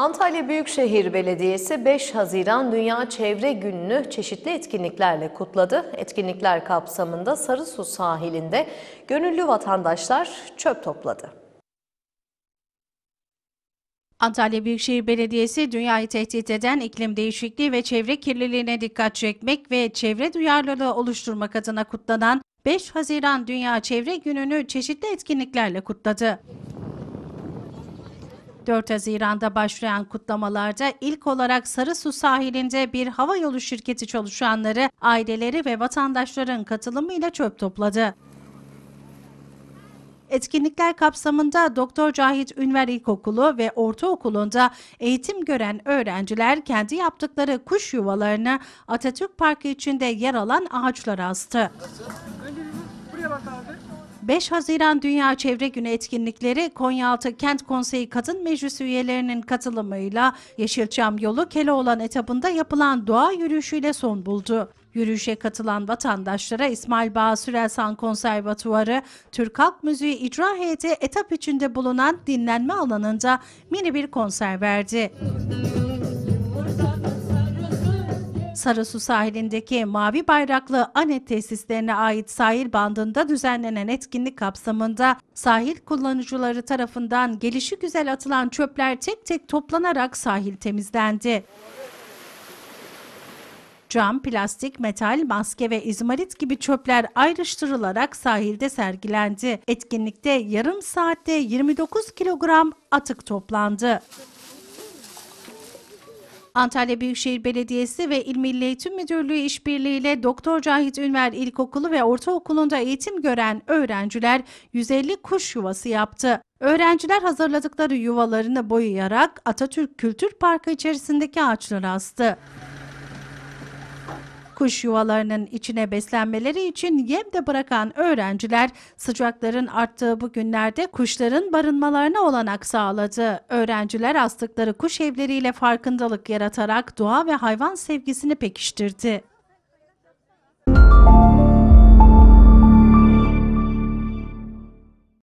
Antalya Büyükşehir Belediyesi 5 Haziran Dünya Çevre Günü'nü çeşitli etkinliklerle kutladı. Etkinlikler kapsamında Sarısu sahilinde gönüllü vatandaşlar çöp topladı. Antalya Büyükşehir Belediyesi dünyayı tehdit eden iklim değişikliği ve çevre kirliliğine dikkat çekmek ve çevre duyarlılığı oluşturmak adına kutlanan 5 Haziran Dünya Çevre Günü'nü çeşitli etkinliklerle kutladı. 4 Haziran'da başlayan kutlamalarda ilk olarak Sarısu sahilinde bir hava yolu şirketi çalışanları, aileleri ve vatandaşların katılımıyla çöp topladı. Etkinlikler kapsamında Doktor Cahit Ünver İlkokulu ve Ortaokulu'nda eğitim gören öğrenciler kendi yaptıkları kuş yuvalarını Atatürk Parkı içinde yer alan ağaçlara astı. Nasıl? 5 Haziran Dünya Çevre Günü etkinlikleri Konyaaltı Kent Konseyi Kadın Meclisi üyelerinin katılımıyla Yeşilçam yolu Keloğlan etapında yapılan doğa yürüyüşüyle son buldu. Yürüyüşe katılan vatandaşlara İsmail Bağa Sürelsan Konservatuvarı, Türk Halk Müziği İcra Heyeti etap içinde bulunan dinlenme alanında mini bir konser verdi. Müzik Sarısu sahilindeki mavi bayraklı anet tesislerine ait sahil bandında düzenlenen etkinlik kapsamında sahil kullanıcıları tarafından gelişi güzel atılan çöpler tek tek toplanarak sahil temizlendi. Cam, plastik, metal, maske ve izmarit gibi çöpler ayrıştırılarak sahilde sergilendi. Etkinlikte yarım saatte 29 kilogram atık toplandı. Antalya Büyükşehir Belediyesi ve İl Milli Eğitim Müdürlüğü işbirliğiyle Doktor Cahit Ünver İlkokulu ve Ortaokulu'nda eğitim gören öğrenciler 150 kuş yuvası yaptı. Öğrenciler hazırladıkları yuvalarını boyayarak Atatürk Kültür Parkı içerisindeki ağaçlara astı kuş yuvalarının içine beslenmeleri için yem de bırakan öğrenciler sıcakların arttığı bu günlerde kuşların barınmalarına olanak sağladı. Öğrenciler astıkları kuş evleriyle farkındalık yaratarak doğa ve hayvan sevgisini pekiştirdi.